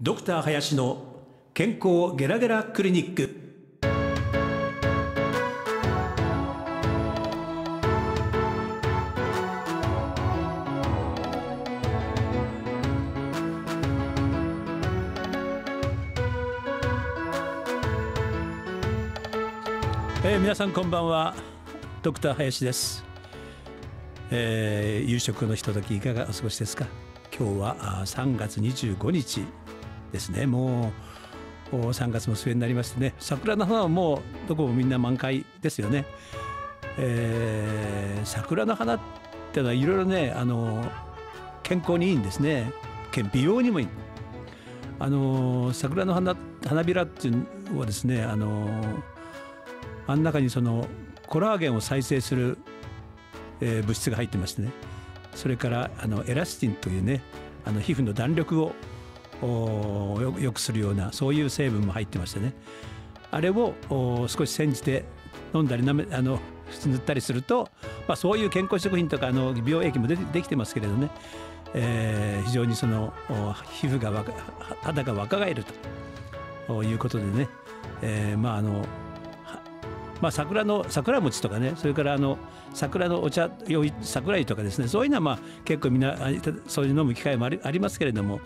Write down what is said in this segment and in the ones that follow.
ドクター林の健康ゲラゲラクリニックえー、皆さんこんばんはドクター林です、えー、夕食のひとときいかがお過ごしですか今日はあ3月25日ですねもう3月も末になりましてね桜の花はもうどこもみんな満開ですよね。えー、桜の花ってのはいろいろねあの健康にいいんですね美容にもいいあの桜の花花びらっていうのはですねあのあん中にそのコラーゲンを再生する、えー、物質が入ってましてねそれからあのエラスティンというねあの皮膚の弾力をよくするようなそういう成分も入ってましてねあれを少し煎じて飲んだりなめあの塗ったりすると、まあ、そういう健康食品とかあの美容液もでできてますけれどね、えー、非常にその皮膚が肌が若返るということでね、えー、まああのまあ、桜の桜餅とかねそれからあの桜のお茶桜湯とかですねそういうのはまあ結構みんなそういう飲む機会もありありますけれども、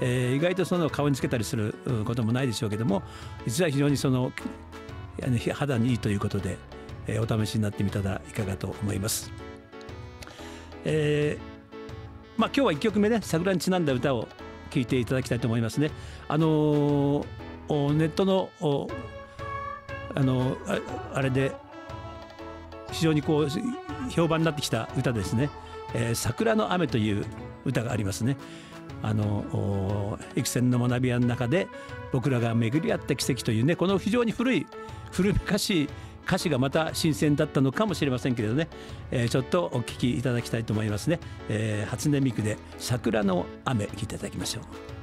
えー、意外とその顔につけたりすることもないでしょうけども実は非常にその肌にいいということで、えー、お試しになってみたらいかがと思います。えー、まあ、今日は1曲目ね桜にちなんだ歌を聴いていただきたいと思いますね。あのー、ネットのあのあれで非常にこう評判になってきた歌ですね「えー、桜の雨」という歌がありますね。あの駅船の学び屋の中で僕らが巡り合った奇跡というねこの非常に古い古めかしい歌詞がまた新鮮だったのかもしれませんけれどね、えー、ちょっとお聞きいただきたいと思いますね、えー、初音ミクで桜の雨聞いていただきましょう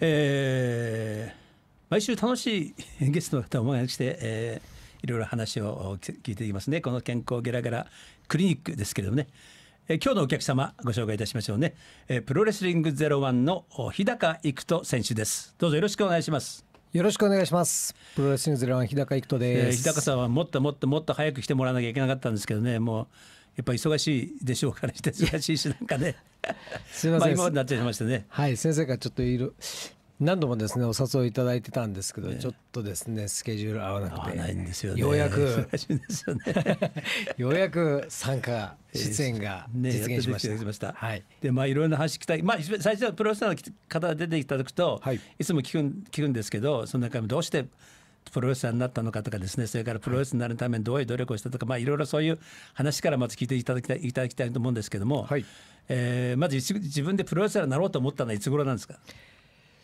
えー、毎週楽しいゲストの方をお招きして、えー、いろいろ話を聞いていきますねこの健康ゲラゲラクリニックですけれどもね、えー、今日のお客様ご紹介いたしましょうね、えー、プロレスリングゼロワンの日高育人選手ですどうぞよろしくお願いしますよろしくお願いします。プロレスンュゼロワン日高育人です、えー、日高さんはもっともっともっと早く来てもらわなきゃいけなかったんですけどね、もうやっぱ忙しいでしょうからして忙しいしなんかねすみません、まあ、今なっちゃいましたねはい先生がちょっといる何度もですねお誘いいただいてたんですけど、ね、ちょっとですねスケジュール合わなくてないんですよ、ね、ようやく ようやく参加出演が実現しました。えーね、したはい。でまあいろいろな話聞きたい。まあ最初はプロレスラーの方が出ていただくと、はい、いつも聞く聞くんですけど、その中身どうしてプロレスラーになったのかとかですねそれからプロレスになるためにどういう努力をしたとか、まあ、いろいろそういう話からまず聞いていただきたいいただきたいと思うんですけども、はい、えー、まず自分でプロレスラーになろうと思ったのはいつ頃なんですか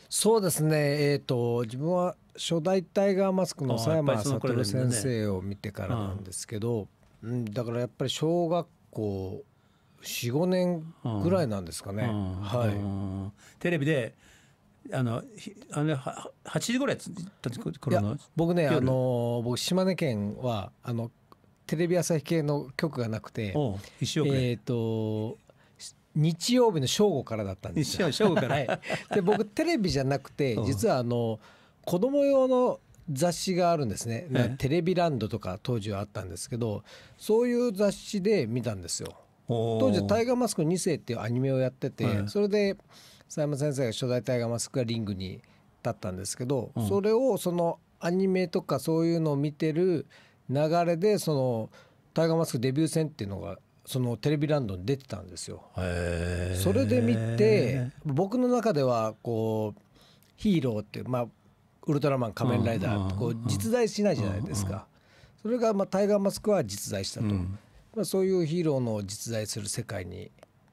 そうですね、えーと、自分は初代タイガーマスクの佐山悟先生を見てからなんですけど、うん、だからやっぱり小学校45年ぐらいなんですかね。はい、テレビであのあの八時ぐらいた頃の僕ねあの僕島根県はあのテレビ朝日系の局がなくてえっ、と日曜日の正午からだったんですよ。正午から、はい、で僕テレビじゃなくて実はあの子供用の雑誌があるんですね、テレビランドとか当時はあったんですけどそういう雑誌で見たんですよ当時タイガーマスク2世」っていうアニメをやってて、それで佐山先生が初代タイガーマスクがリングに立ったんですけど、うん、それをそのアニメとかそういうのを見てる流れでそのタイガーマスクデビュー戦っていうのがそのテレビランドに出てたんですよ。それで見て僕の中ではこうヒーローってまあウルトラマン仮面ライダーってこう実在しないじゃないですか。それがまあタイガーマスクは実在したと、うん、まあ、そういうヒーローの実在する世界に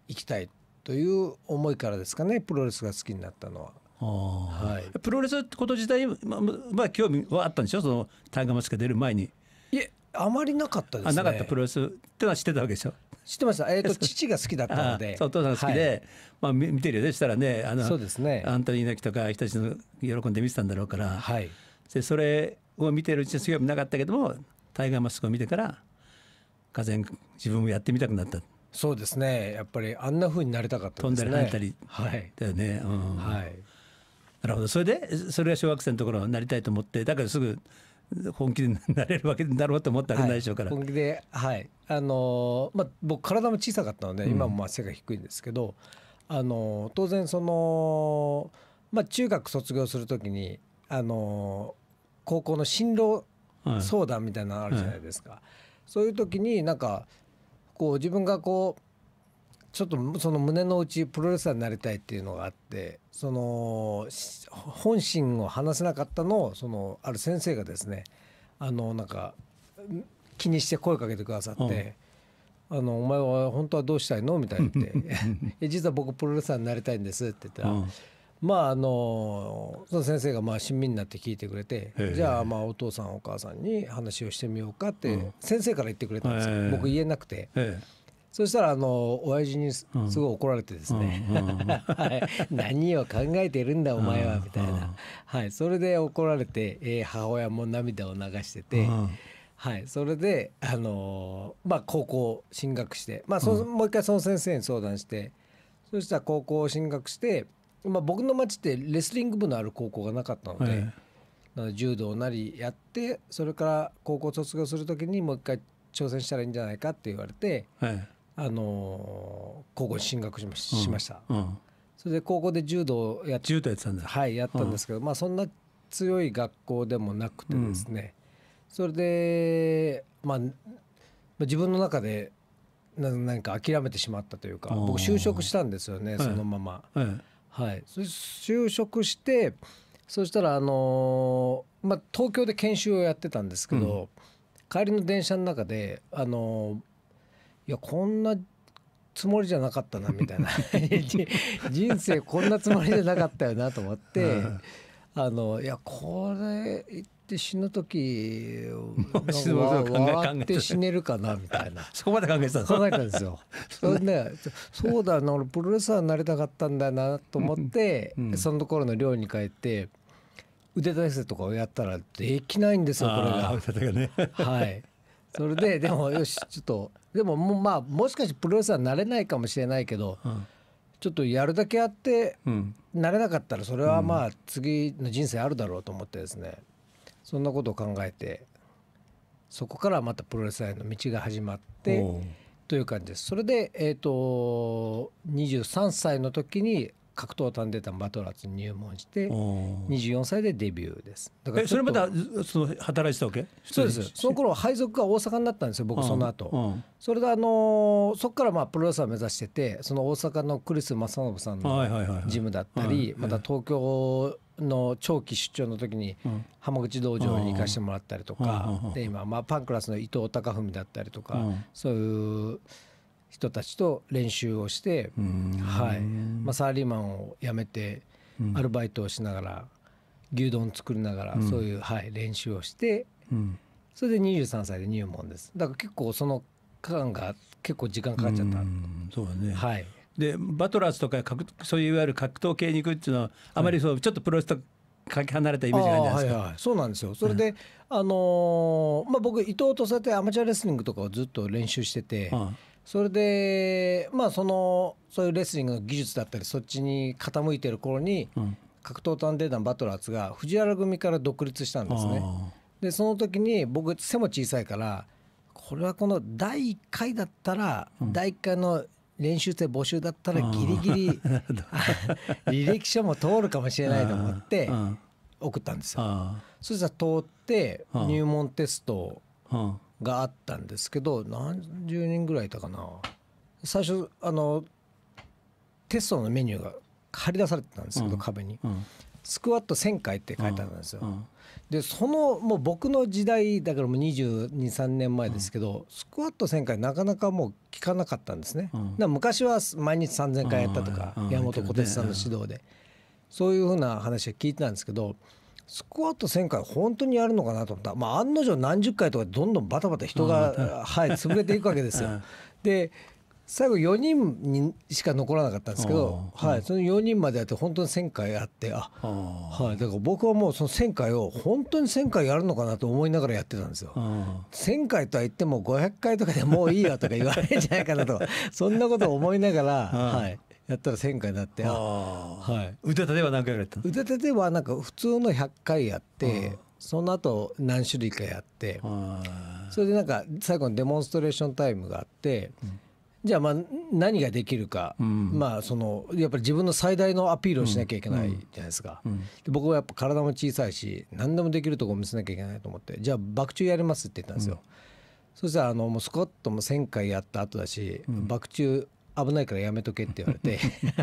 行きたいという思いからですかねプロレスが好きになったのは。はい、プロレスってこと自体、まあ、まあ、興味はあったんでしょそのタイガーマスクが出る前に。いえあまりなかったです、ね、なかったプロレスってのは知ってたわけでしょ知ってました、えーと、父が好きだったのでお父さん好きで、はい、まあ、見てるよねしたらねあのそうですねあんたのー猪木とか人たちの喜んで見てたんだろうから、はい、でそれを見てるうちに興味なかったけどもタイガーマスクを見てから風邪自分もやってみたくなった。そうですねやっぱりあんなふうになりたかったですね飛んだり跳り、はい、だよね、うん、はいなるほどそれでそれが小学生のところになりたいと思ってだからすぐ本気でなれるわけだろうと思ったわけないでしょうから、はい、本気ではいあのー、まあ僕体も小さかったので、今もまあ背が低いんですけどあのー、当然そのまあ中学卒業するときにあのー、高校の進路相談みたいなのあるじゃないですか、はいはい、そういう時になんかこう自分がこうちょっとその胸の内プロレスラーになりたいっていうのがあってその本心を話せなかったのをそのある先生がですねあのなんか気にして声かけてくださって。あのお前は本当はどうしたいのみたいに言って 実は僕プロレスラーになりたいんです」って言ったら、まああのその先生がまあ親身になって聞いてくれて、じゃあまあお父さんお母さんに話をしてみようかって先生から言ってくれたんですよ、僕言えなくて。そしたらあの親父にすごい怒られてですね、何を考えてるんだお前はみたいな、はい、それで怒られて、えー、母親も涙を流してて、はい、それで、あのまあ、高校進学して、まあそもう一回その先生に相談してそしたら高校進学してまあ、僕の町ってレスリング部のある高校がなかったので、はい、柔道なりやってそれから高校卒業する時にもう一回挑戦したらいいんじゃないかって言われて、はい、あのー、高校に進学しまし,、た、うんうん、それで高校で柔道や柔道やってたんだはいやったんですけど、うん、まあそんな強い学校でもなくてですね、それで、まあ、自分の中で何か諦めてしまったというか僕就職したんですよねそのまま。はいはい就職してそしたらあのー、まあ、東京で研修をやってたんですけど、うん、帰りの電車の中であのー、いやこんなつもりじゃなかったなみたいな 人生こんなつもりじゃなかったよなと思ってあのいやこれって死ぬ時笑って死ねるかなみたいな そこまで考えてた考えたんですよ それで、そうだな俺プロレスラーになりたかったんだなと思って、うんうん、その頃の寮に帰って腕体てとかをやったらできないんですよこれが。ね、はいそれででもよしちょっとでもまあもしかしてプロレスラーになれないかもしれないけど、うん、ちょっとやるだけやって、うん、なれなかったらそれはまあ次の人生あるだろうと思ってですね、そんなことを考えてそこからまたプロレスラーへの道が始まってという感じですそれで、えーと、と23歳の時に格闘探偵団バトラーズに入門して24歳でデビューですだからそれまたその働いてたわけそうですその頃配属が大阪になったんですよ僕その後それであのー、そこからまあプロレスラー目指しててその大阪のクリス正信さんのジムだったりまた東京の長期出張の時に浜口道場に行かしてもらったりとか、で今、まあ、パンクラスの伊藤貴文だったりとか、そういう人たちと練習をして、はいまあ、サラリーマンを辞めてアルバイトをしながら牛丼作りながら、そういう、はい、練習をして、それで23歳で入門ですだから結構その間が結構時間かかっちゃった。そうだねはいでバトラーズとかそういういわゆる格闘系に行くっていうのはあまりそう、はい、ちょっとプロレスとかけ離れたイメージがあるじゃないですか。はいはい、そうなんですよそれで、うん、あのー、まあ、僕伊藤とさってアマチュアレスリングとかをずっと練習してて。うんそれでまあそのそういうレスリングの技術だったりそっちに傾いてる頃に、うん、格闘探偵団バトラーズが藤原組から独立したんですね。でその時に僕背も小さいからこれはこの第1回だったら、うん、第1回の練習生募集だったらギリギリ 履歴書も通るかもしれないと思って送ったんですよ。そしたら通って入門テストがあったんですけど何十人ぐらいいたかな最初あのテストのメニューが貼り出されてたんですけど、壁に、スクワット1,000回って書いてあるんですよ。でそのもう僕の時代だからもう223年前ですけど、うん、スクワット1000回なかなかもう聞かなかったんですね、うん、昔は毎日3000回やったとか、山本小鉄さんの指導で、そういうふうな話は聞いてたんですけどスクワット1000回本当にやるのかなと思った、まあ、案の定何十回とかどんどんバタバタ人が、はい、潰れていくわけですよ。で最後4人にしか残らなかったんですけど、はい、その4人までやって本当に1,000回あってあ、はい、だから僕はもうその1,000回を本当に1,000回やるのかなと思いながらやってたんですよ。1,000回とは言っても500回とかでもういいよとか言われるんじゃないかなと そんなことを思いながら、はい、やったら1,000回になってあ、はい、腕立ては何回やったの腕立てはなんか普通の100回やって。その後何種類かやってそれでなんか最後にデモンストレーションタイムがあって、うんじゃあまあ何ができるか、うん、まあそのやっぱり自分の最大のアピールをしなきゃいけないじゃないですか、うんうん、僕はやっぱ体も小さいし何でもできるとこ見せなきゃいけないと思ってじゃあバク宙やりますって言ったんですよ、そしたらあのもうスコットも1,000回やった後だし、バク宙危ないからやめとけって言われて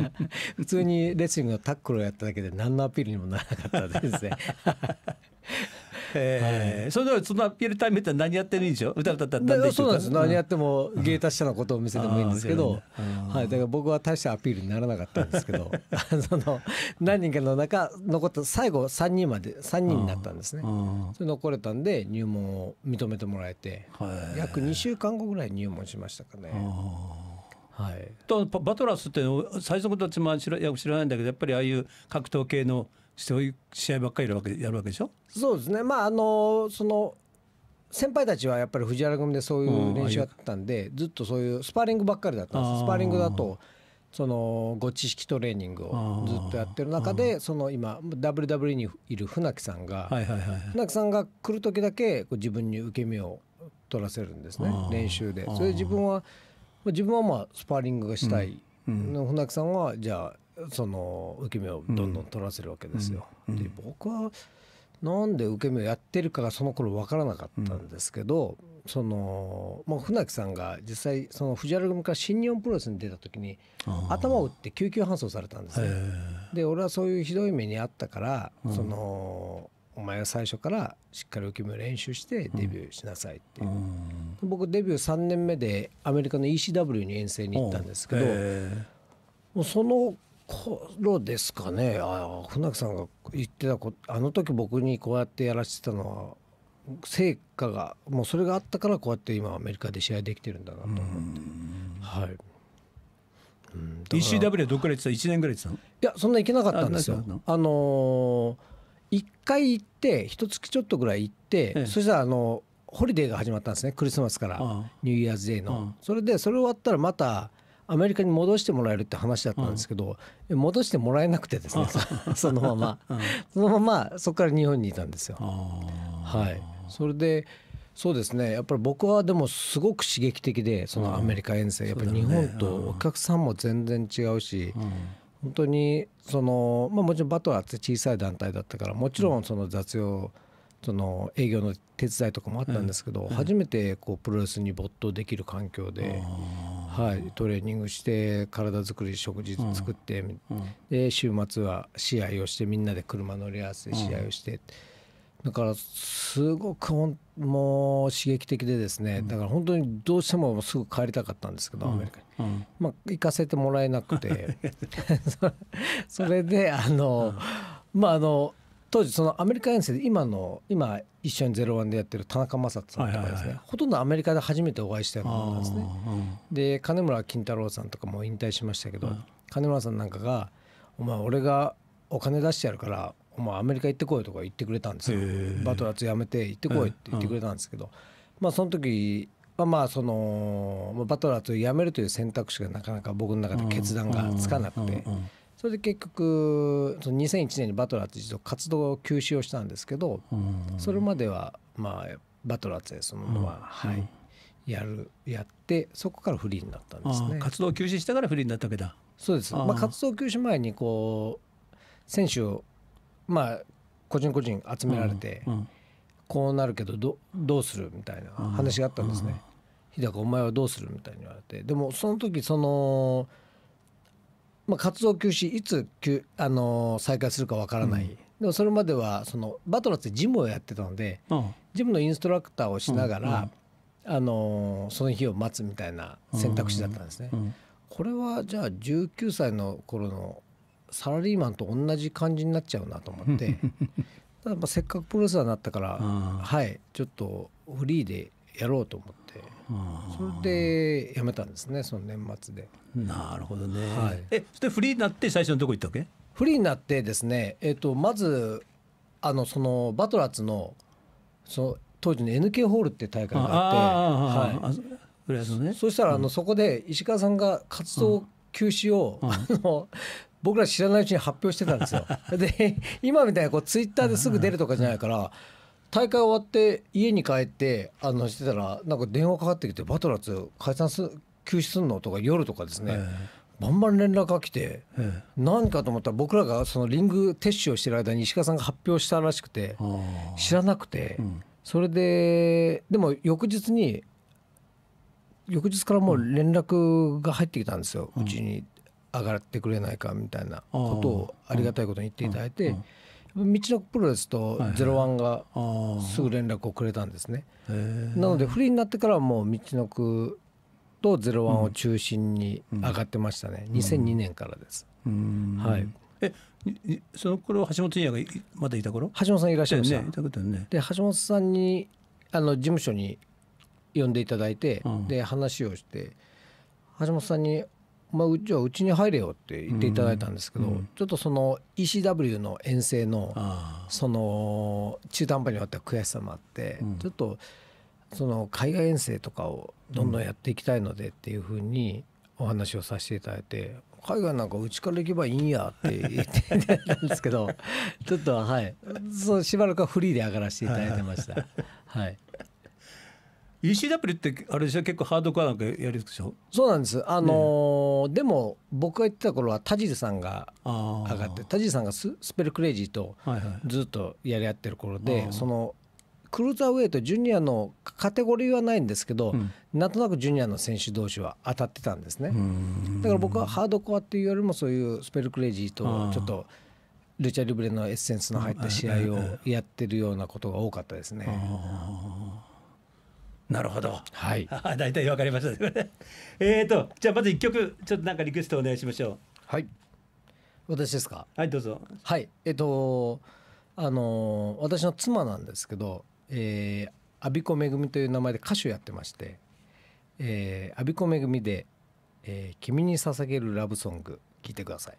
普通にレスリングのタックルをやっただけで何のアピールにもならなかったですねそれではそのアピールタイムって何やってるんでしょ歌歌ったらそうなんです、何やっても芸達者なことを見せてもいいんですけど、はい、だから僕は大したアピールにならなかったんですけど その何人かの中残った最後3人まで3人になったんですねそれ残れたんで入門を認めてもらえて約2週間後ぐらい入門しましたかね。はい、とバトラスって最初のことは知らないんだけどやっぱりああいう格闘系のそういう試合ばっかりやるわけるわけでしょそうですね、まああのその先輩たちはやっぱり藤原組でそういう練習やったんで、ずっとそういうスパーリングばっかりだったんですスパーリングだとそのご知識トレーニングをずっとやってる中でその今 WWE にいる船木さんが、船木さんが来る時だけ自分に受け身を取らせるんですね練習でそれ自分は自分はまあスパーリングがしたい、うん船木さんはじゃあその受け身をどんどん取らせるわけですよ。で僕はなんで受け身をやってるかがその頃分からなかったんですけど、うん、そのまあ船木さんが実際その藤原組から新日本プロレスに出た時に頭を打って救急搬送されたんですよ。で俺はそういうひどい目にあったから、うん、そのお前は最初からしっかり受け身を練習してデビューしなさいっていう、うん、僕デビュー3年目でアメリカの ECW に遠征に行ったんですけど、もうその頃ですかねあ船木さんが言ってたこあの時僕にこうやってやらせてたのは成果がもうそれがあったからこうやって今アメリカで試合できてるんだなと思ってはい。うん、ECW はどっから行ってた1年ぐらい行ってたのいやそんな行けなかったんですよ。あのー、1回行って一月ちょっとぐらい行って、ええ、そしたらあのホリデーが始まったんですねクリスマスからニューイヤーズデーの。ああそれでそれ終わったらまたアメリカに戻してもらえるって話だったんですけど、うん、戻してもらえなくてですね そのまま、うん、そのままそこから日本にいたんですよ。はい、それでそうですねやっぱり僕はでもすごく刺激的でそのアメリカ遠征、うん、やっぱり日本とお客さんも全然違うし。本当にその、まあ、もちろんバトラーって小さい団体だったからもちろんその雑用、うんその営業の手伝いとかもあったんですけど、初めてこうプロレスに没頭できる環境で、はい、トレーニングして体作り食事作って、で週末は試合をしてみんなで車乗り合わせ試合をして。だからすごくもう刺激的でですね、だから本当にどうしてもすぐ帰りたかったんですけど、アメリカに、うん、まあ、行かせてもらえなくて それであの、まああの当時そのアメリカ遠征で今の今一緒に「ゼロワンでやってる田中正人さんとかですね、ほとんどアメリカで初めてお会いしたようなものなんですね。で金村金太郎さんとかも引退しましたけど、金村さんなんかが「お前俺がお金出してやるからお前アメリカ行ってこい」とか言ってくれたんですよ。バトラーズやめて行ってこいって言ってくれたんですけど、まあその時まあ、まあそのバトラーと辞めるという選択肢がなかなか僕の中で決断がつかなくてそれで結局その2001年にバトラーって一度活動休止をしたんですけど、それまではまあバトラーってそのまま、はいやるやってそこからフリーになったんですね活動休止したからフリーになったわけだそうですまあ、活動休止前にこう選手をまあ個人個人集められて、こうなるけどどどうするみたいな話があったんですね、日高お前はどうするみたいに言われてでもその時そのまあ、活動休止いつ、あのー、再開するかわからない、うん、でもそれまではそのバトラーってジムをやってたので、うん、ジムのインストラクターをしながら、うん、あのー、その日を待つみたいな選択肢だったんですね。これはじゃあ19歳の頃のサラリーマンと同じ感じになっちゃうなと思って ただまあせっかくプロレスラーになったから、はいちょっとフリーでやろうと思って。それで辞めたんですねその年末でなるほどね、はい、えそしてフリーになって最初のどこ行ったわけフリーになってですね、えーと、まずあのそのバトラーズのその当時の NK ホールって大会があってはい、ね、そそしたらあの、うん、そこで石川さんが活動休止を、うん、あの僕ら知らないうちに発表してたんですよ。で今みたいにこうツイッターですぐ出るとかじゃないから。大会終わって家に帰ってあのしてたらなんか電話かかってきて「バトラーズ解散す休止すんの?」とか夜とかですね、バンバン連絡が来て、何かと思ったら僕らがそのリング撤収をしてる間に石川さんが発表したらしくて知らなくて、それででも翌日に翌日からもう連絡が入ってきたんですよ、うちに上がってくれないかみたいなことをありがたいことに言っていただいて。道のプロレスとゼロワンがすぐ連絡をくれたんですね、なのでフリーになってからはもう道のくとゼロワンを中心に上がってましたね、うん、2002年からです、はい、えその頃橋本慎也がまだいた頃橋本さんいらっしゃいましたねねで橋本さんにあの事務所に呼んでいただいて、うん、で話をして橋本さんにまあ、じゃあうちに入れよって言っていただいたんですけど、うん、ちょっとその ECW の遠征のその中途半端に終わった悔しさもあって、うん、ちょっとその海外遠征とかをどんどんやっていきたいのでっていうふうにお話をさせていただいて。海外なんかうちから行けばいいんやって言ってたんですけどちょっとはいそうしばらくはフリーで上がらせていただいてました はい ECW ってあれでし結構ハードコアなんかやるでしょそうなんですあのーね、でも僕が行ってた頃は田尻さんが上がって田尻さんがススペルクレイジーとずっとやり合ってる頃で、はいはい、そのクルーザーウェイとジュニアのカテゴリーはないんですけど、うん、なんとなくジュニアの選手同士は当たってたんですねだから僕はハードコアっていうよりもそういうスペルクレイジーとちょっとルチャリブレのエッセンスの入った試合をやってるようなことが多かったですね。なるほど。はい。大体わかりました、えっと、じゃあまず一曲、ちょっとなんかリクエストお願いしましょう。はい。私ですか。はい、どうぞ。はい、えっ、ー、と、あのー、私の妻なんですけど、ええー、阿比子めぐみという名前で歌手やってまして。ええー、阿比子めぐみで、ええ君に捧げるラブソング、聞いてください。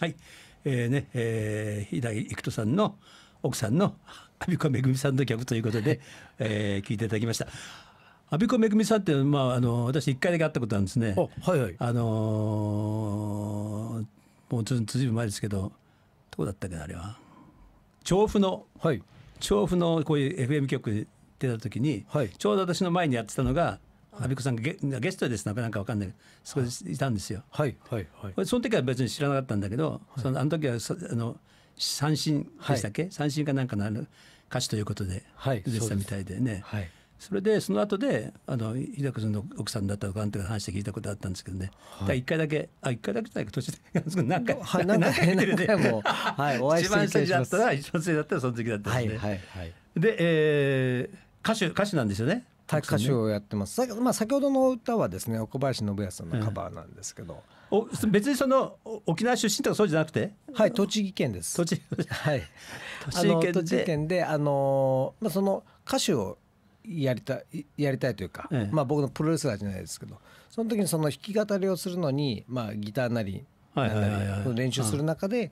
はい、えー、ね、えー、平井育人さんの奥さんの阿ビ子めぐみさんの曲ということで、えー、聞いていただきました。阿ビ子めぐみさんってまああの私一回だけ会ったことなんですね。はいはい。あのー、もうずいぶん前ですけど、どこだったっけあれは。調布の、はい、調布のこういう FM 局出た時に、はい、ちょうど私の前にやってたのが。阿ビ子さんがゲゲストですなんかなんかわかんないそこでいたんですよ。はいはいはい、その時は別に知らなかったんだけど、はい、そのあの時はそあの三振でしたっけ、はい、三振かなんかのある歌手ということで出てたみたいでね。はい、それでその後であの日高さんの奥さんだったとかなんてい話して聞いたことあったんですけどね、はい、1回だけあ一回だけだけ途中で何回、はい、何回何回も、はい、お会い一番最初だったら一番最初だったらその時だったんで、はいはいはい、で、えー、歌手歌手なんですよね歌手をやってます、まあ、先ほどの歌はですね小林信康さんのカバーなんですけど、お別にその沖縄出身とかそうじゃなくてはい栃木県です栃木, 栃木県であの、まあ、その歌手をやりたいやりたいというか、まあ、僕のプロレスラーじゃないですけどその時にその弾き語りをするのに、まあ、ギターなり練習する中で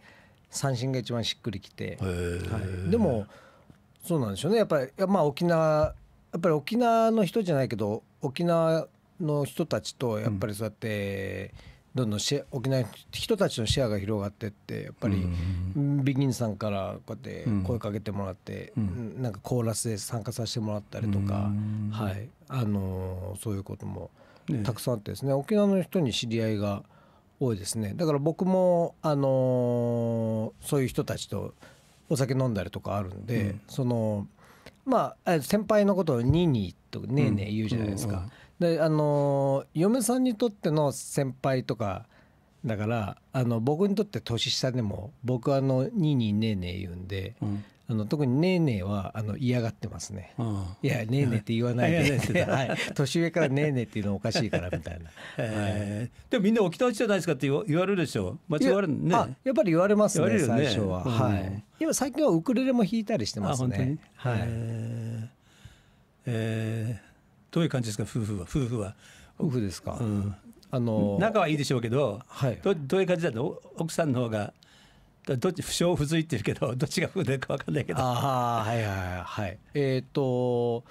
三振が一番しっくりきて、はい、でもそうなんでしょうねやっぱり、まあ、沖縄やっぱり沖縄の人じゃないけど沖縄の人たちとやっぱりそうやって、どんどんシェ沖縄の人たちのシェアが広がってってやっぱり、ビギンさんからこうやって声かけてもらって、うん、なんかコーラスで参加させてもらったりとか、はいあのそういうこともたくさんあってですね沖縄の人に知り合いが多いですねだから僕も、あのそういう人たちとお酒飲んだりとかあるんで、そのまあ、先輩のことを「にに」と「ねえねえ」言うじゃないですか。であの嫁さんにとっての先輩とかだからあの僕にとって年下でも僕はあの「ににねえねえ」言うんで、うん、あの特にねえねえはあの嫌がってますね、うん、いやねえねえって言わないで、はい、年上からねえねえっていうのはおかしいからみたいな、えー、でもみんな沖縄じゃないですかって言われるでしょ間違われるねやっぱり言われますねね最初は、うん、はい今最近はウクレレも弾いたりしてますねはいえー、えー、どういう感じですか夫婦は夫婦は夫婦ですか、うん、あの仲はいいでしょうけど、はい、どどういう感じだと奥さんの方がどっち不詳不随っていうけど どっちが不随か分かんないけどああはいはいはい、はい、えっ、ー、と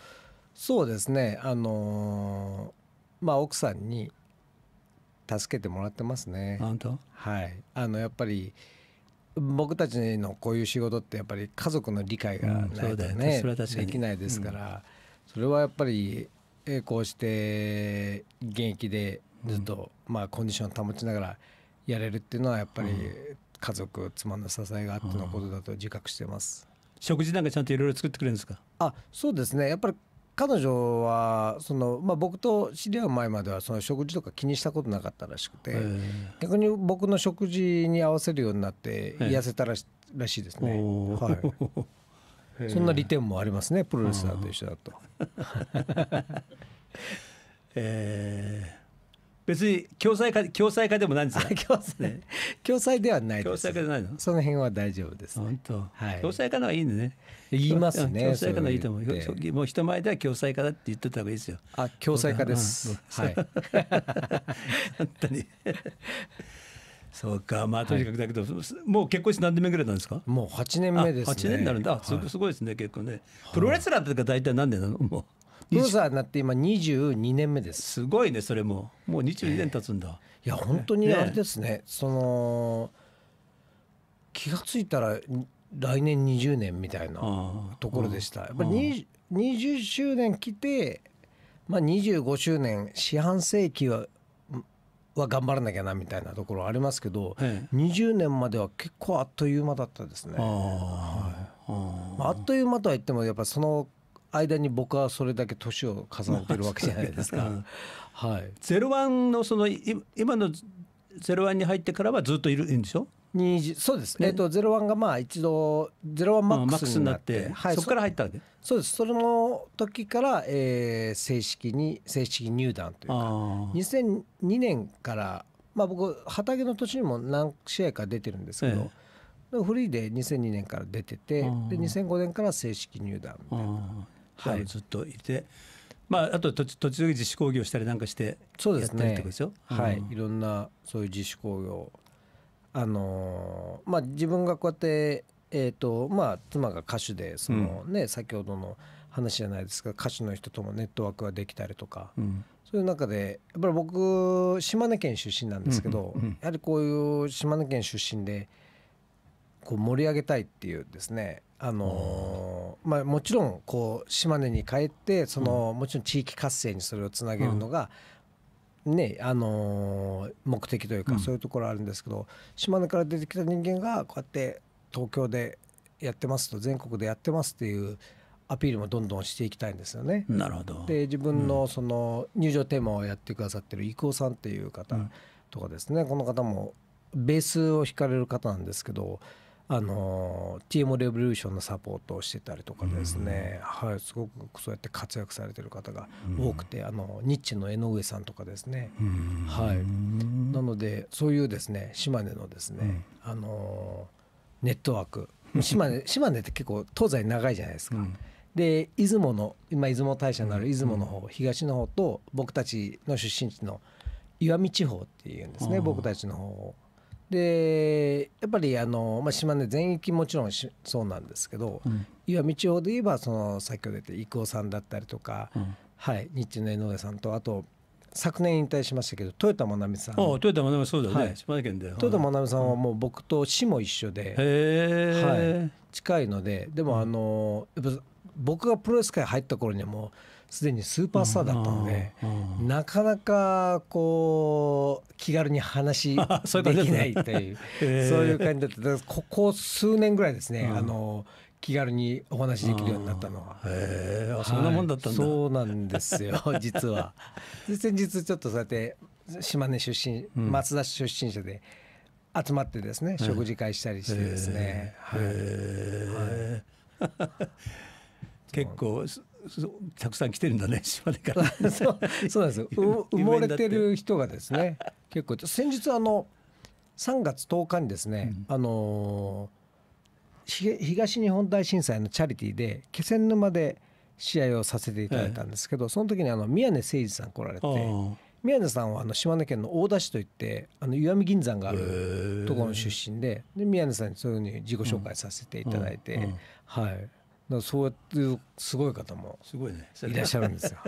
そうですねあのー、まあ奥さんに助けてもらってますね本当はいあのやっぱり僕たちのこういう仕事ってやっぱり家族の理解がないとね,、うん、できないですから、それはやっぱりこうして現役でずっと、まあコンディションを保ちながらやれるっていうのはやっぱり家族妻の支えがあってのことだと自覚してます。食事なんかちゃんといろいろ作ってくれるんですかあそうですねやっぱり彼女はその、まあ、僕と知り合う前まではその食事とか気にしたことなかったらしくて逆に僕の食事に合わせるようになって痩せたらし,、らしいですね。はい、そんな利点もありますねプロレスラーと一緒だと。えー別に共済か共済かでもないんですか共済、ね、共済ではない共済かじゃないのその辺は大丈夫です、ね、本当、はい、共済かのはいいんでね言いますね共済かのいいと思うもう人前では共済かだって言ってた方がいいですよあ共済かです、うはい 本当に そうかまあとにかくだけど、はい、もう結婚して何年目ぐらいなんですかもう八年目ですね8年になるんだあ、す,、ごいですね結構ねプロレスラーって大体何年なのもうブーーになって今22年目ですすごいねそれももう22年経つんだ、えー、いや本当にあれですね、ね、その気が付いたら来年20年みたいなところでした、やっぱ 20,、20周年来て、まあ、25周年四半世紀はは頑張らなきゃなみたいなところありますけど、ええ、20年までは結構あっという間だったですね。あはい、ああっという間とは言ってもやっぱその間に僕はそれだけ年を重ねてるわけじゃないですか。はい。ゼロワンのその今のゼロワンに入ってからはずっといるんでしょ。そうです、えっ、とゼロワンがまあ一度ゼロワンマックスになって、はい、そこから入ったわけそうですその時から、え正式に正式入団というか2002年からまあ僕畑の年にも何試合か出てるんですけど、フリーで2002年から出ててで2005年から正式入団みたいな。はい、ずっといて、まあ、あと時々自主工業をしたりなんかしてそうですねはい、いろんなそういう自主工業をあのまあ自分がこうやってえーとまあ、妻が歌手でその、ね先ほどの話じゃないですが歌手の人ともネットワークができたりとか、そういう中でやっぱり僕島根県出身なんですけど、やはりこういう島根県出身でこう盛り上げたいっていうですねあのー、まあ、もちろんこう島根に帰ってその、もちろん地域活性にそれをつなげるのが、ねあのー、目的というか、そういうところあるんですけど、うん、島根から出てきた人間がこうやって東京でやってますと全国でやってますっていうアピールもどんどんしていきたいんですよね。なるほどで自分のその入場テーマをやってくださってる郁夫さんっていう方とかですね、うん、この方もベースを弾かれる方なんですけどあの TM レボリューションのサポートをしてたりとかですね、はい、すごくそうやって活躍されてる方が多くて、あのニッチの江上さんとかですね、はい、なのでそういうですね島根のですね、あのネットワーク島根 島根って結構東西長いじゃないですか。で出雲の今出雲大社のある出雲の方、東の方と僕たちの出身地の石見地方っていうんですね僕たちの方でやっぱりあの、まあ、島根全域もちろんしそうなんですけど、うん、いわ道夫で言えばその先ほど言った郁夫さんだったりとか、うん、はい日中の井上さんとあと昨年引退しましたけど豊田真奈美さん豊田真奈美そうだね、はい、島根県で豊田真奈美さんはもう僕と市も一緒で、はい、近いのででもあの、やっぱ僕がプロレス界入った頃にはもうすでにスーパースターだったので、なかなかこう気軽に話できないというそういう感じだったここ数年ぐらいですね、うん、あの気軽にお話できるようになったのは。へえ、そんなもんだったんだ。そうなんですよ、実は。先日ちょっとそうやって島根出身、松田出身者で集まってですね、うん、食事会したりしてですね。はい。結構たくさん来てるんだね 島根から そうそうです 埋もれてる人がですね結構先日あの3月10日にですね、うん、あのー、東日本大震災のチャリティーで気仙沼で試合をさせていただいたんですけど、ええ、その時にあの宮根誠司さん来られて宮根さんはあの島根県の大田市といってあの石見銀山があるところの出身でで宮根さんにそういうふうに自己紹介させていただいて、はい。だそうやってすごい方もすごいねいらっしゃるんですよ。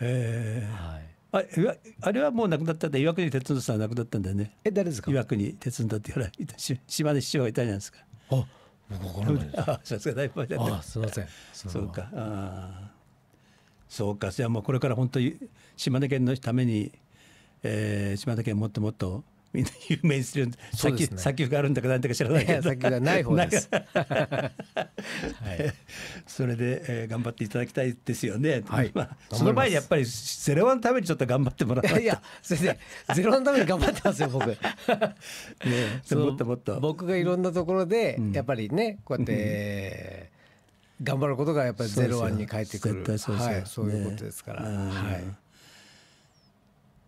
え ー、はい、ああれはもう亡くなったんで岩国哲さん亡くなったんだよね。え誰ですか岩国哲だってほら島根市長がいたじゃないですか。あ僕分からない あさすが大前だあすみません。そうかあそうかじゃあもうこれから本当に島根県のために、えー、島根県もっともっとみんな有名にするさっきす、ね、砂があるんだか何だか知らないけど砂丘がない方です、はい、それで、えー、頑張っていただきたいですよね、はいまあ、その前にやっぱりゼロワンのためにちょっと頑張ってもらいいや先生ゼロワンのために頑張ってますよ僕 ねもっともっと僕がいろんなところで、うん、やっぱりねこうやって、うん、頑張ることがやっぱりゼロワンに帰ってくるそう,、はい、そういうことですから、ね、はい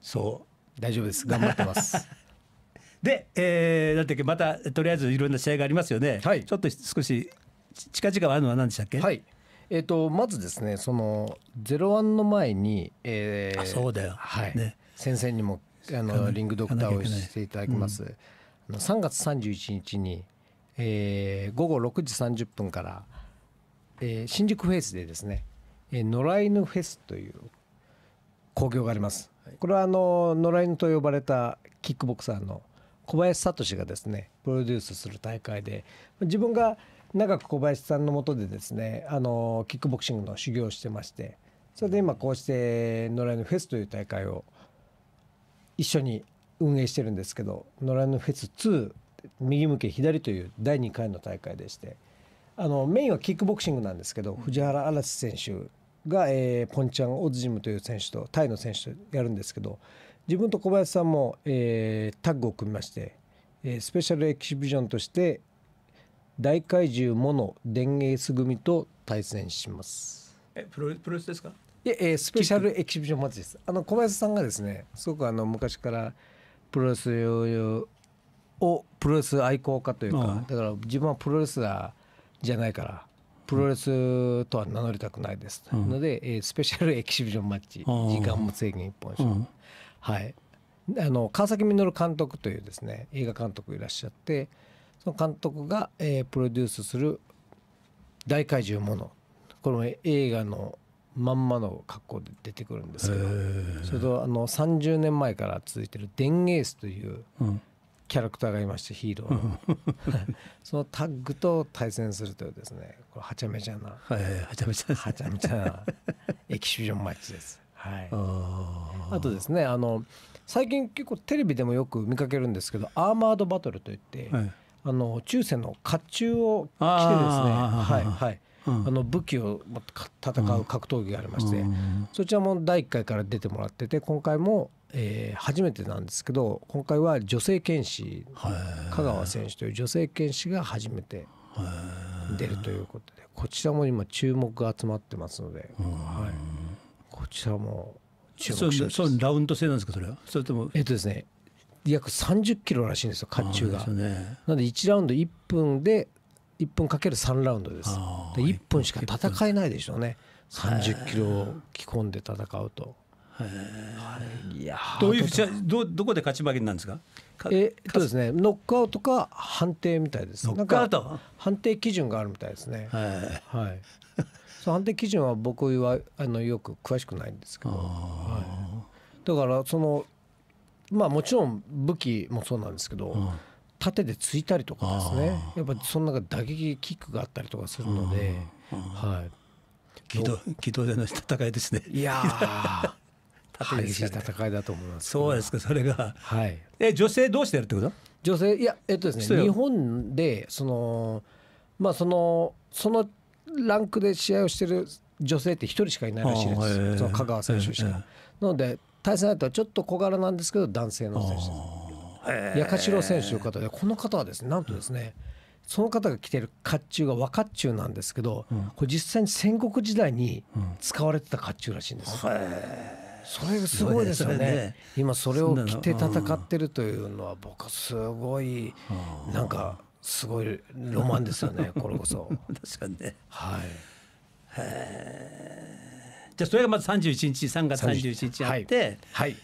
そう大丈夫です頑張ってます で、えー、だってまたとりあえずいろんな試合がありますよね、はい、ちょっと少し近々あるのは何でしたっけ、はいえーと、まずですねその「ゼロワンの前に、えー、そうだよ、はいね、先生にもあのリングドクターをしていただきます、うん、3月31日に、えー、午後6時30分から、えー、新宿フェイスでですね「えー、野良犬フェス」という興行があります。これはあの野良犬と呼ばれたキックボクサーの小林聡がですねプロデュースする大会で自分が長く小林さんのもとでですねあのキックボクシングの修行をしてましてそれで今こうして野良犬フェスという大会を一緒に運営してるんですけど野良犬フェス2右向け左という第2回の大会でしてあのメインはキックボクシングなんですけど藤原嵐選手が、えー、ポンチャン・オズジムという選手とタイの選手とやるんですけど自分と小林さんも、えー、タッグを組みまして、えー、スペシャルエキシビジョンとして大怪獣モノ電芸す組と対戦します。えプロプロレスですか？いええー、スペシャルエキシビジョンマッチです。あの小林さんがですね、すごくあの昔からプロレスをプロレス愛好家というか、だから自分はプロレスラーじゃないから。プロレスとは名乗りたくないです、うん、ので、えー、スペシャルエキシビジョンマッチ、時間も制限1本し、うんはいあの川崎稔監督というですね映画監督いらっしゃってその監督が、えー、プロデュースする大怪獣ものこれも映画のまんまの格好で出てくるんですけどそれとあの30年前から続いてる「デンエース」というキャラクターがいましてヒーロー そのタッグと対戦するというですねこれはちゃめちゃなはちゃめちゃなエキシビションマッチです。はいあとですねあの最近結構テレビでもよく見かけるんですけどアーマードバトルといって、はい、あの中世の甲冑を着てですねはいはい、あの武器を戦う格闘技がありまして、うん、そちらも第1回から出てもらってて今回も、えー、初めてなんですけど今回は女性剣士香川選手という女性剣士が初めて出るということでこちらも今注目が集まってますので、はい、こちらも注目してそうラウンド制なんですかそれはそれともえっとですね約30キロらしいんですよ甲冑が、ね、なので1ラウンド1分で1分かける3ラウンドですで1分しか戦えないでしょうね30キロを着込んで戦うと。いやどういうどどこで勝ち負けなんですかえそうですねノックアウトか判定みたいですノックアウト判定基準があるみたいですねはい、はい、その判定基準は僕はあのよく詳しくないんですけど、はい、だからそのまあもちろん武器もそうなんですけど盾で突いたりとかですねやっぱその中で打撃キックがあったりとかするので、はい、軌道での戦いですね。いや 激しい戦いだと思います。そうですか、それが。はい。え、女性どうしてやるってこと。女性、いや、えっとですね、日本で、その。まあ、その、そのランクで試合をしてる女性って一人しかいないらしいです、その香川選手しか。なので対戦相手はちょっと小柄なんですけど男性の選手です。八代選手という方でこの方はですねなんとですね、その方が着てる甲冑が和甲冑なんですけど、これ実際に戦国時代に使われてた甲冑らしいんです、それすごいですよね今それを着て戦ってるというのは僕はすごいなんかすごいロマンですよね これこそ確かにねはいじゃあそれがまず31日3月31日あってはい、はい、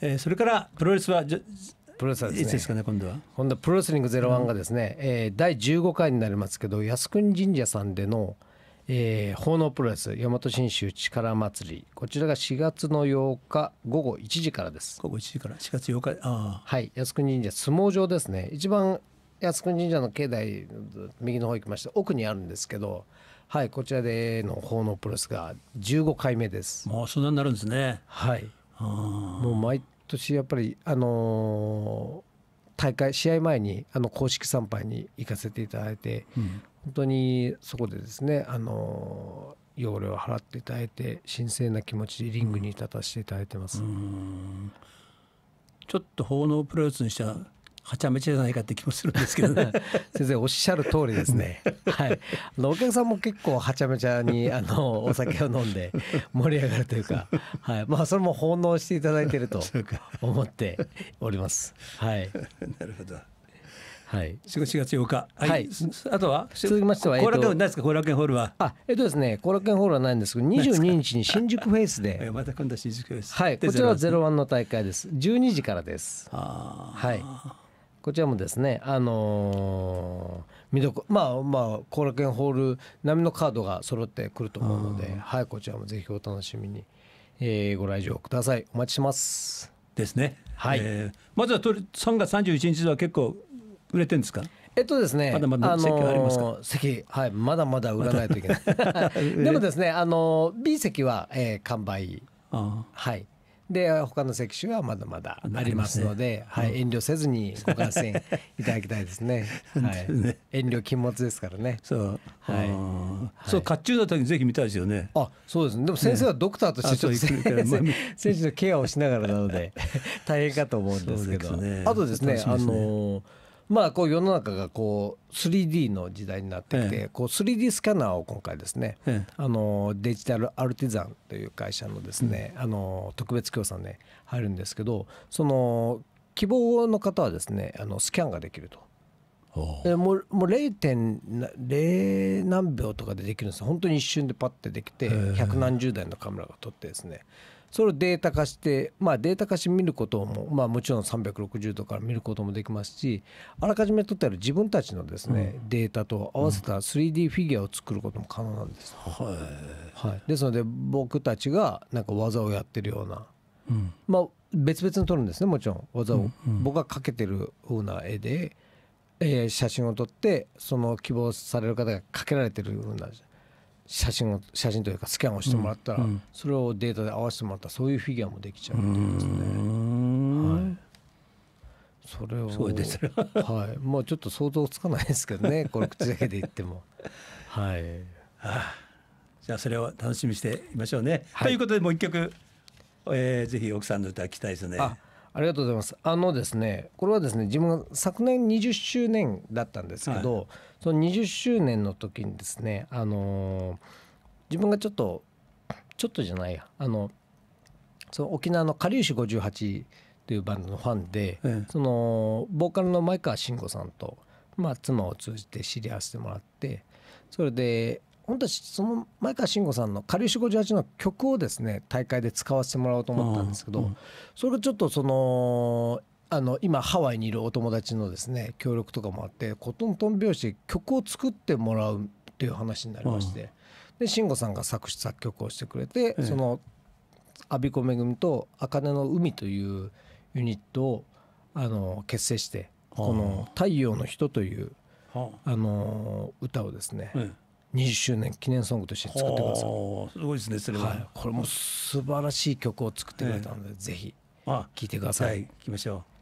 えー、それからプロレスはプロレスはですね。いつかね今度は。今度はプロレスリングゼロワンがですね、うん、えー、第15回になりますけど靖国神社さんでの、えー、奉納プロレス大和信州力祭りこちらが4月の8日午後1時からです。午後1時から4月8日ああ。はい靖国神社相撲場ですね一番靖国神社の境内右の方行きまして奥にあるんですけどはいこちらでの奉納プロレスが15回目ですもうそんなになるんですねはいもう毎年やっぱりあのー、大会試合前にあの公式参拝に行かせていただいて、うん、本当にそこでですねあのーれを払っていただいて神聖な気持ちでリングに立たせていただいてます、うん、ちょっと奉納プロレスにしたはちゃめちゃじゃないかって気もするんですけどね 先生おっしゃる通りですね はいあのお客さんも結構はちゃめちゃにあのお酒を飲んで盛り上がるというか、はい、まあそれも奉納していただいてると 思っておりますはいなるほどはい、4月8日、はい、はい、あとは続きましては後楽園ないですか後楽園ホールはあえっとですね後楽園ホールはないんですけど22日に新宿フェイスでまた今度は新宿フェイスはいこちらはゼロワンの大会です12時からですはいこちらもですね、あのー、見どこまあまあ後楽園ホール並みのカードが揃ってくると思うので、はい、こちらもぜひお楽しみに、えー、ご来場ください。お待ちします。ですね。はい。えー、まずはと3月31日は結構売れてるんですか。えっとですね、まだまだ席ありますか。席、はい、まだまだ売らないといけない。でもですね、あの B 席は、えー、完売。あはい。で他の席種はまだまだありますので、ね、はい、遠慮せずにご観戦いただきたいです ね。はい、遠慮禁物ですからね。そう、はい、そう甲冑だの時ぜひ見たいですよね。あ、そうですね。でも先生はドクターとしてちょっと、ね、選手のケアをしながらなので 大変かと思うんですけど。ね、あとですね、あのーまあこう世の中がこう 3D の時代になってきて、こう 3D スキャナーを今回ですね、あのデジタルアルティザンという会社のですね、あの特別協賛で入るんですけどその希望の方はですねあのスキャンができると。えもうもう0.0何秒とかでできるんです本当に一瞬でパッてできて百何十台のカメラが撮ってですねそれをデータ化して、まあ、データ化して見ることも、まあ、もちろん360度から見ることもできますしあらかじめ撮ってある自分たちのですね、データと合わせた 3D フィギュアを作ることも可能なんです、はい、ですので僕たちがなんか技をやってるような、まあ、別々に撮るんですねもちろん技を、僕がかけてるような絵で、写真を撮ってその希望される方がかけられてるような写真を写真というかスキャンをしてもらったら、それをデータで合わせてもらったらそういうフィギュアもできちゃうみいですね。はいそれをすごいですねはいまあちょっと想像つかないですけどね これ口だけで言ってもはい、あ、じゃあそれを楽しみにしていましょうね、はい、ということでもう一曲、えー、ぜひ奥さんの歌聞きたいですねありがとうございます。あのですね、これはですね、自分が昨年20周年だったんですけど、はい、その20周年の時にですね、あのー、自分がちょっとちょっとじゃないや、あのその沖縄の顆粒子58というバンドのファンで、そのボーカルの前川慎吾さんとまあ妻を通じて知り合わせてもらって、それで本当その前川慎吾さんの「かりゆし58」の曲をですね大会で使わせてもらおうと思ったんですけど、それがちょっとそのあの今ハワイにいるお友達のですね協力とかもあってコトントン拍子で曲を作ってもらうっていう話になりまして、で慎吾さんが作詞作曲をしてくれて、その我孫子めぐみと「あかねの海」というユニットをあの結成して、この「太陽の人」という、あの歌をですね、20周年記念ソングとして作ってくださいすごいですねそれは、はい、これも素晴らしい曲を作ってくれたので、えー、ぜひ聴いてください、はい、きましょう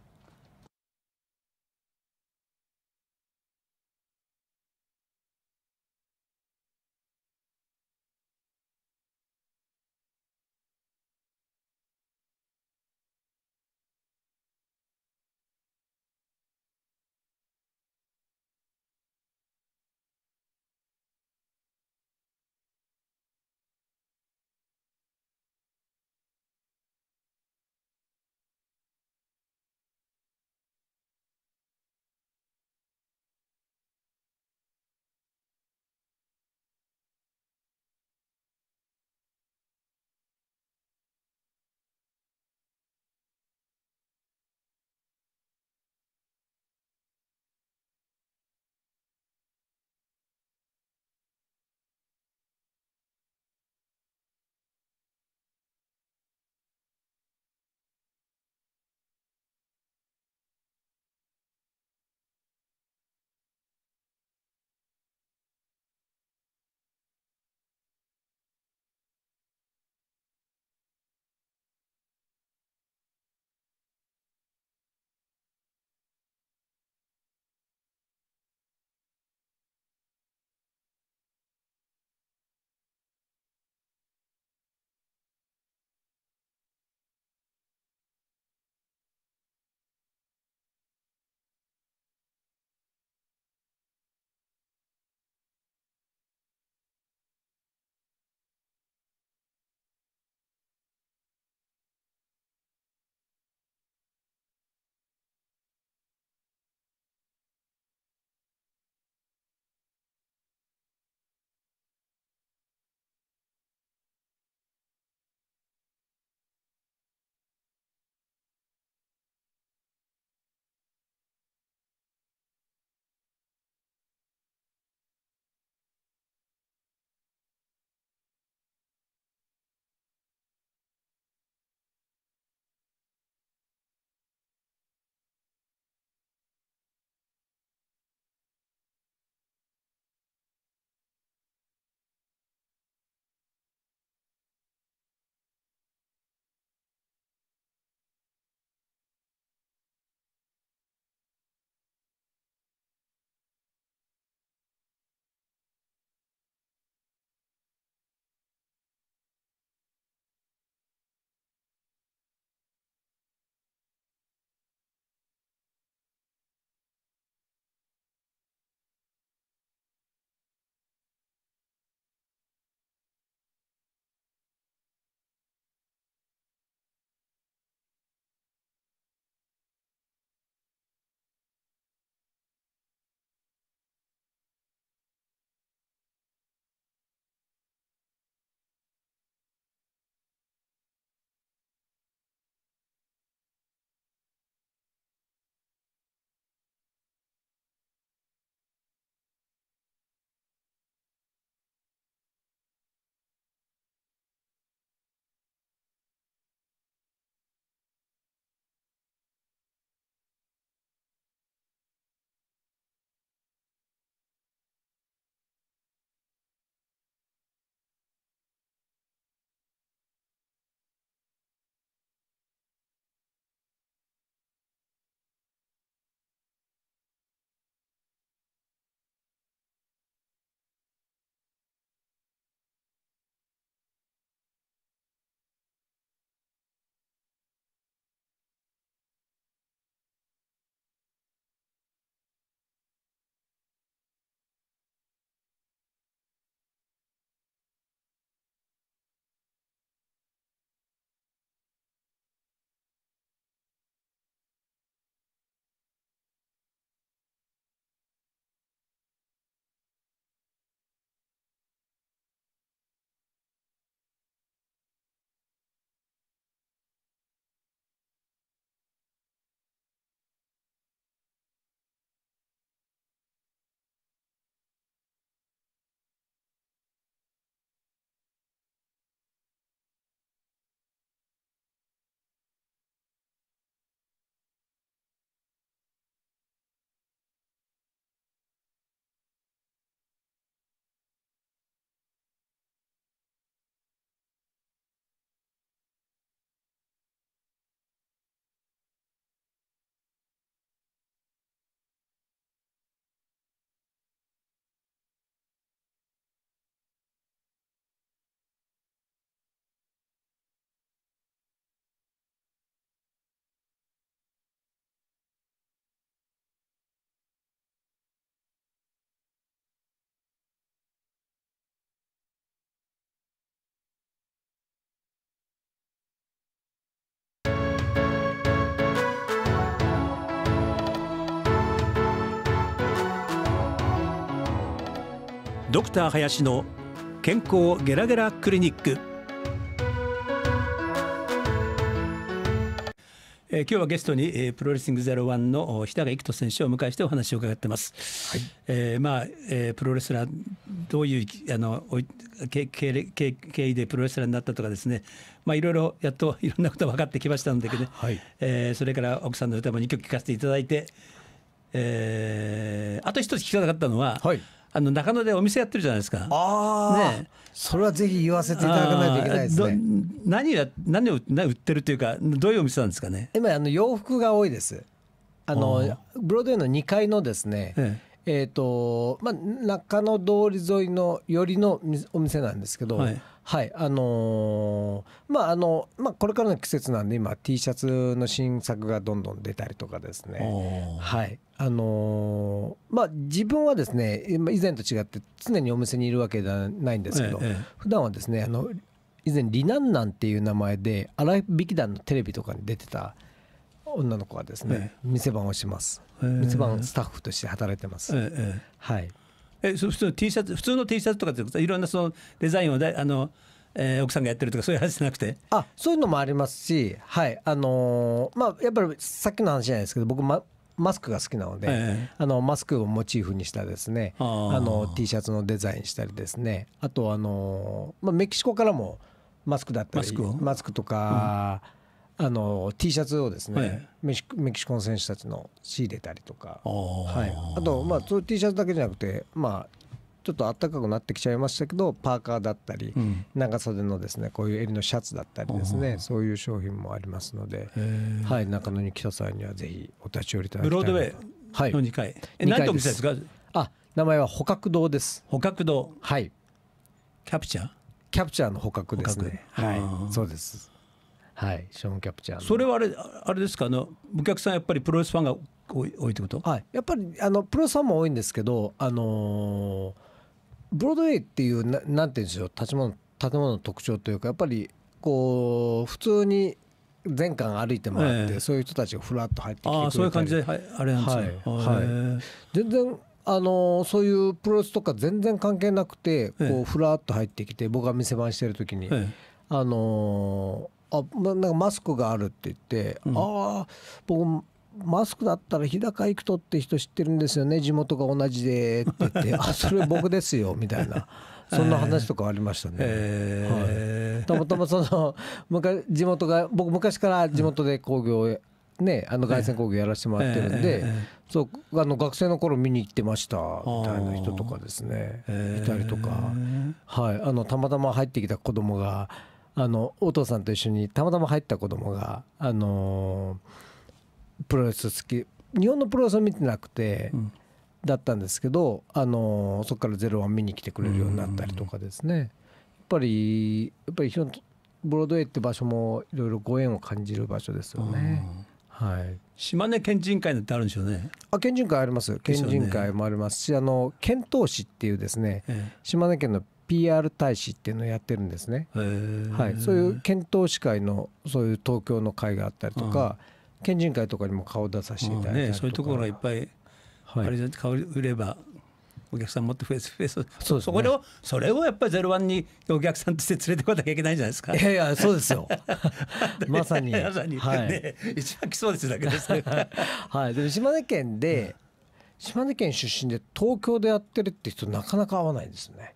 ドクター林の健康ゲラゲラクリニックえー、今日はゲストに、えー、プロレスリングゼロワンの日高育人選手をお迎えしてお話を伺ってます。はい、えー、まあ、えー、プロレスラーどういうあの経経経経緯でプロレスラーになったとかですね。まあいろいろやっといろんなこと分かってきましたのでね。はい、えー、それから奥さんの歌も二曲聞かせていただいて、えー、あと一つ聞かなかったのは。はいあの中野でお店やってるじゃないですか。ああ、ね、それはぜひ言わせていただかないといけないですね。何が何を売ってるというかどういうお店なんですかね。今あの洋服が多いです。あのブロードウェイの2階のですね。ええーとまあ、中野通り沿いの寄りのお店なんですけど、はい、はい、あのー、まああの、まあ、これからの季節なんで今 T シャツの新作がどんどん出たりとかですね、はい、あのー、まあ、自分はですね以前と違って常にお店にいるわけではないんですけど、ええ、普段はですねあの以前リナンナンっていう名前で荒引き団のテレビとかに出てた女の子はですね、ええ、店番をします、え、店番スタッフとして働いてます、はいえそ普通の T シャツ普通の T シャツとかっていろんなそのデザインをだあのえー、奥さんがやってるとかそういう話じゃなくてあそういうのもありますしはいあのー、まあやっぱりさっきの話じゃないですけど僕、ま、マスクが好きなので、えー、あのマスクをモチーフにしたですねあの T シャツのデザインしたりですねあとあの、まあ、メキシコからもマスクだったりマスクとか、うん、あの T シャツをですね、はい、メキメキシコの選手たちの仕入れたりとか、はい、あと、まあ、そう T シャツだけじゃなくて、まあ、ちょっと暖かくなってきちゃいましたけどパーカーだったり、長袖のですねこういう襟のシャツだったりですねそういう商品もありますので、はい、中野に来た際にはぜひお立ち寄りいただきたいブロードウェイの2階、はい、え何てお店ですかあ名前は捕獲堂です捕獲堂はいキャプチャーキャプチャーの捕獲ですねはいそうですはいショーン・キャプチャーそれはあれあれですかあのお客さんやっぱりプロレスファンが多いってことはいやっぱりあのプロさんも多いんですけどあのーブロードウェイっていうななんていうんでしょう建物建物の特徴というかやっぱりこう普通に全館歩いてもらって、ええ、そういう人たちがふらっと入ってきてくれたりあそういう感じで、はい、あれなんですね、はいはい、全然あのそういうプロレスとか全然関係なくて、こうふらっと入ってきて僕が店番してる時に、あのー、あなんかマスクがあるって言って、うん、ああ僕マスクだったら日高幾人って人知ってるんですよね地元が同じで」って言って「あそれ僕ですよ」みたいな。そんな話とかありましたね。えーはい、たまたまその昔地元が僕昔から地元で工業、ねあの凱旋工業やらせてもらってるんで、えー、そうあの学生の頃見に行ってましたみたいな人とかですね、えー、いたりとか、はい、あのたまたま入ってきた子供があのお父さんと一緒にたまたま入った子供があのープロレス好き日本のプロレスを見てなくて、うん、だったんですけど、あのそこから「ゼロワン見に来てくれるようになったりとかですね、やっぱりやっぱり非常にブロードウェイって場所もいろいろご縁を感じる場所ですよね。はい、島根県人会ってあるんでしょうね。あ、県人会あります。県人会もありますし、ね、あの県東市っていうですね、ええ、島根県の PR 大使っていうのをやってるんですね。はい、そういう県東市会のそういう東京の会があったりとか、うん県人会とかにも顔出させていただいて、うんね、そういうところがいっぱい、はい、あれで売ればお客さんもっと増え増えそうそ、ね、そこをそれをやっぱりゼロワンにお客さんとして連れてこなきゃいけないじゃないですかいやいやそうですよ まさにまさに、はい、ね、一番来そうですだけど はい、でも島根県で、島根県出身で東京でやってるって人なかなか会わないんですね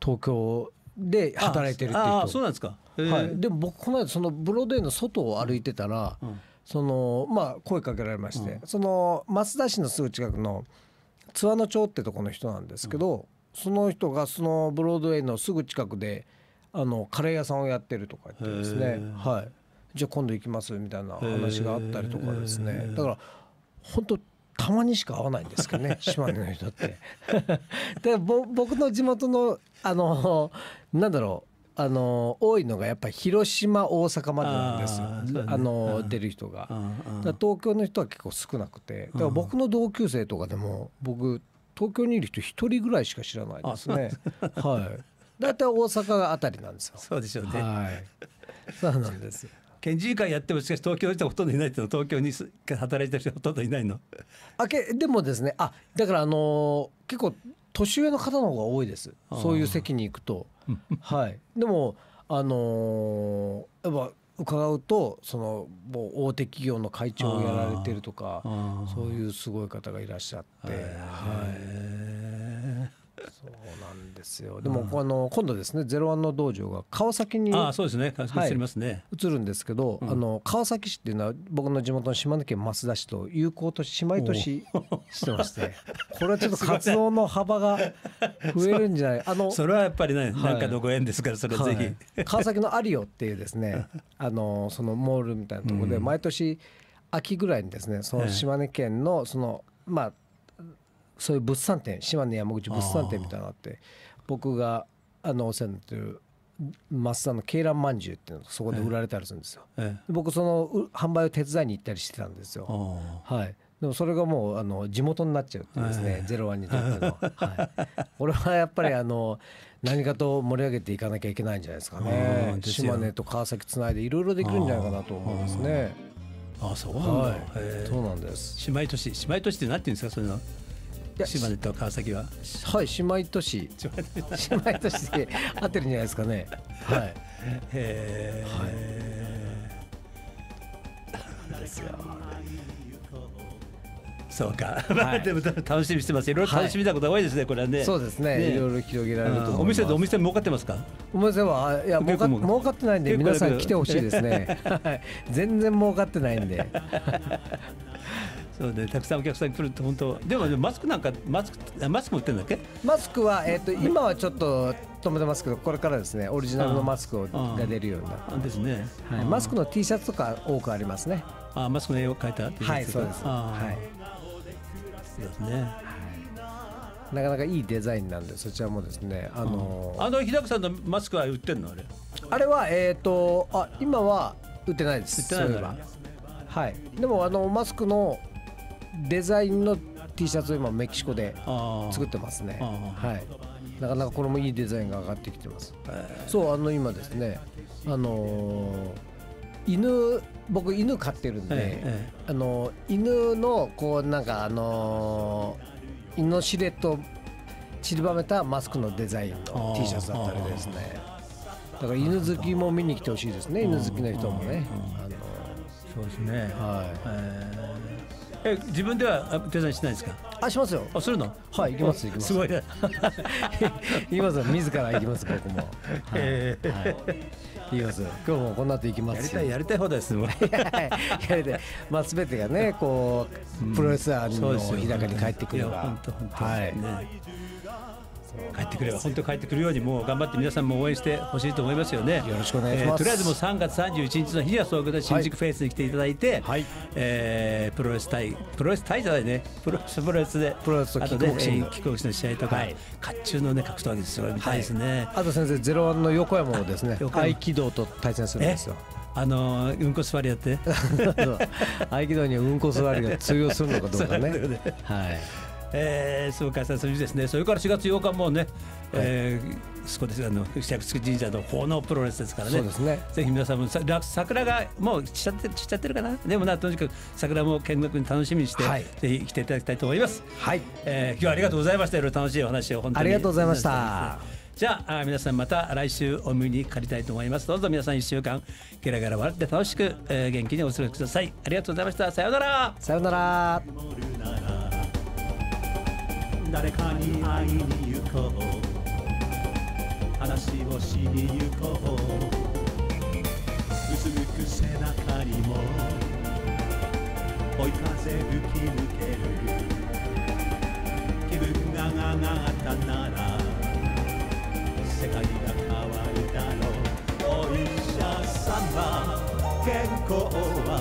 東京で働いてるってい人そうなんですか、はい、でも僕この間そのブロードウェイの外を歩いてたら、うんそのまあ声かけられまして、うん、その増田市のすぐ近くの津和野町ってとこの人なんですけど、うん、その人がそのブロードウェイのすぐ近くであのカレー屋さんをやってるとか言ってですね、はい、じゃあ今度行きますみたいな話があったりとかですねだから本当たまにしか会わないんですけどね 島根の人ってでぼ僕の地元のあのなんだろうあの多いのがやっぱり広島大阪までなんですよ、ね、あの出る人が、東京の人は結構少なくてだから僕の同級生とかでも僕東京にいる人一人ぐらいしか知らないですねはい大体大阪あたりなんですよそうでしょうね、はい、そうなんです県人会やってもしかし東京の人ほとんどいないっていうの東京に働いてる人ほとんどいないのあけでもですねあだからあの結構年上の方の方が多いですそういう席に行くとはいでもあのー、やっぱ伺うとそのもう大手企業の会長をやられてるとかそういうすごい方がいらっしゃって、はい、そうなんですよでも、あの今度ですね「ゼロワンの道場が川崎にあそうですね川崎移ますね、移るんですけど、あの川崎市っていうのは僕の地元の島根県益田市と友好都市姉妹都市してましてこれはちょっと活動の幅が増えるんじゃないあの それはやっぱりね、なんかのご縁ですからそれぜひ、川崎のアリオっていうですね あのそのモールみたいなところで毎年秋ぐらいにですねその島根県のその、まあそういう物産展島根山口物産展みたいなのがあって僕があのお世話になってる増田の鶏卵まんじゅうっていうのがそこで売られたりするんですよ、ええ、僕その販売を手伝いに行ったりしてたんですよはいでもそれがもうあの地元になっちゃうっていうですね、え、ゼロワンにとっての、はい、俺はやっぱりあの何かと盛り上げていかなきゃいけないんじゃないですかね島根と川崎つないでいろいろできるんじゃないかなと思うんですねあそうなんだ、はい、そうなんです姉妹都市姉妹都市って何て言うんですかそういうの島根と川崎ははい姉妹都市姉妹都市で合ってるんじゃないですかねはいへえ、はい、ですよそうか、はい、でも楽しみしてますいろいろ楽しみなことが多いですね、はい、これはねそうですね、ね、いろいろ広げられるとお店でお店儲かってますかお店はいや儲か儲かってないんで皆さん来てほしいですね全然儲かってないんでそうでたくさんお客さん来ると本当でもマスクなんかマスクマスク売ってんだっけマスクは、えーと、今はちょっと止めてますけどこれからですねオリジナルのマスクが出るようになってですね、はい、マスクの T シャツとか多くありますねあマスクの絵を描いたはいそうですはいそうですね、はい、なかなかいいデザインなんでそちらもですねあのー、あの日高さんのマスクは売ってんのあれあれはえっ、ー、とあ今は売ってないです売ってないはいでもあのマスクのデザインの T シャツを今メキシコで作ってますねはいなかなかこれもいいデザインが上がってきてますそうあの今ですねあのー、犬僕犬飼ってるんで、ええ、あの犬のこうなんかあのー、犬のシルット散りばめたマスクのデザインの T シャツだったりですねだから犬好きも見に来てほしいですね犬好きの人もね、あのー、そうですねはい、えーえ自分ではデザインしないですかあしますよあするのはい行きます行きますすごい 行きます自ら行きます僕も、はい、えー、はいます今日もこんなとていきますしやりたいやりたい方です やりたいまあ全てがねこう、プロレスラーの日高に帰ってくれば、うん、はい、ね、帰ってくれば本当帰ってくるようにもう頑張って皆さんも応援してほしいと思いますよねよろしくお願いします、えー、とりあえずもう3月31日の日はそういうで新宿フェイスに来ていただいて、はい、えー、プロレス対プロレス対じゃないねプロプロレスでプロレスとキックボクシング、の試合とか、はい、甲冑のね格闘技ですごいみたいですね、はい、あと先生ゼロワンの横山もですね合気道と対戦するんですよあのうんこ座りやって 合気道にうんこ座りが通用するのかどうかね はいえー、すぐ開催する日ですねそれから4月8日もね、はい、えー、そこですあの石薬神社の奉納プロレスですからねそうですねぜひ皆さんもさ桜がもう散っちゃって散っちゃってるかなでもなとにかく桜も見学に楽しみにして、はい、ぜひ来ていただきたいと思いますはい、えー、今日はありがとうございましたいろいろ楽しいお話を本当にありがとうございました、じゃあ皆さんまた来週お目にかかりたいと思いますどうぞ皆さん一週間ゲラゲラ笑って楽しく、えー、元気にお過ごしくださいありがとうございましたさようならさようなら誰かに会いに行こう話をしに行こううつむく背中にも追い風吹き抜ける気分が上がったなら世界が変わるだろうお医者様健康は